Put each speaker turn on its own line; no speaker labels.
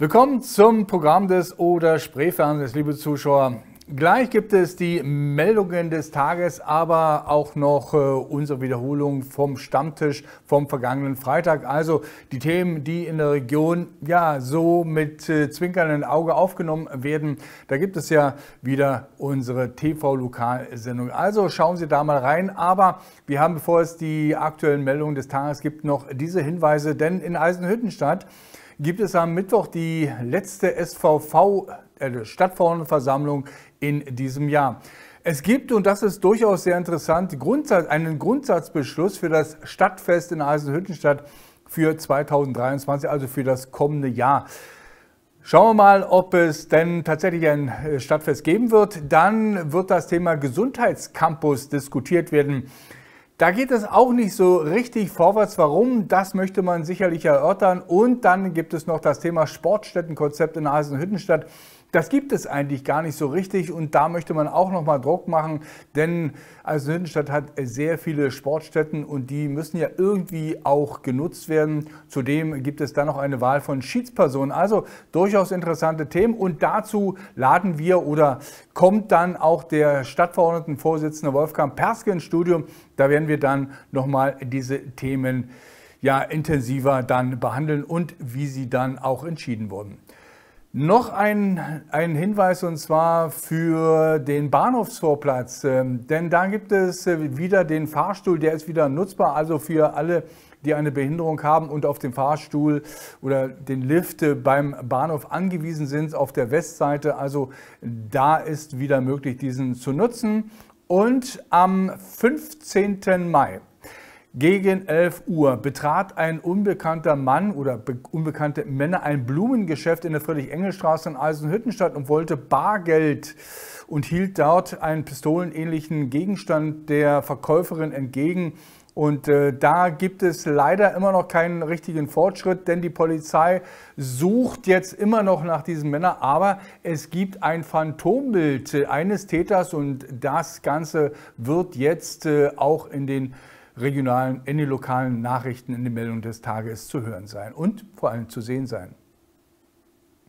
Willkommen zum Programm des Oder Spreefernsehens, liebe Zuschauer. Gleich gibt es die Meldungen des Tages, aber auch noch äh, unsere Wiederholung vom Stammtisch vom vergangenen Freitag. Also die Themen, die in der Region ja so mit äh, zwinkerndem Auge aufgenommen werden. Da gibt es ja wieder unsere TV-Lokalsendung. Also schauen Sie da mal rein. Aber wir haben, bevor es die aktuellen Meldungen des Tages gibt, noch diese Hinweise, denn in Eisenhüttenstadt gibt es am Mittwoch die letzte SVV, äh, also Stadtverordnetenversammlung in diesem Jahr. Es gibt, und das ist durchaus sehr interessant, Grundsatz, einen Grundsatzbeschluss für das Stadtfest in Eisenhüttenstadt für 2023, also für das kommende Jahr. Schauen wir mal, ob es denn tatsächlich ein äh, Stadtfest geben wird. Dann wird das Thema Gesundheitscampus diskutiert werden. Da geht es auch nicht so richtig vorwärts. Warum? Das möchte man sicherlich erörtern. Und dann gibt es noch das Thema Sportstättenkonzept in Eisenhüttenstadt. Das gibt es eigentlich gar nicht so richtig und da möchte man auch nochmal Druck machen, denn Eisenhüttenstadt hat sehr viele Sportstätten und die müssen ja irgendwie auch genutzt werden. Zudem gibt es da noch eine Wahl von Schiedspersonen, also durchaus interessante Themen und dazu laden wir oder kommt dann auch der Stadtverordnetenvorsitzende Wolfgang Perske ins Studio. Da werden wir dann nochmal diese Themen ja intensiver dann behandeln und wie sie dann auch entschieden wurden. Noch ein, ein Hinweis und zwar für den Bahnhofsvorplatz, ähm, denn da gibt es äh, wieder den Fahrstuhl, der ist wieder nutzbar, also für alle, die eine Behinderung haben und auf den Fahrstuhl oder den Lift äh, beim Bahnhof angewiesen sind, auf der Westseite. Also da ist wieder möglich, diesen zu nutzen. Und am 15. Mai, gegen 11 Uhr betrat ein unbekannter Mann oder unbekannte Männer ein Blumengeschäft in der Friedrich-Engel-Straße in Eisenhüttenstadt und wollte Bargeld und hielt dort einen pistolenähnlichen Gegenstand der Verkäuferin entgegen. Und äh, da gibt es leider immer noch keinen richtigen Fortschritt, denn die Polizei sucht jetzt immer noch nach diesen Männern. Aber es gibt ein Phantombild eines Täters und das Ganze wird jetzt äh, auch in den regionalen, in den lokalen Nachrichten, in den Meldungen des Tages zu hören sein und vor allem zu sehen sein.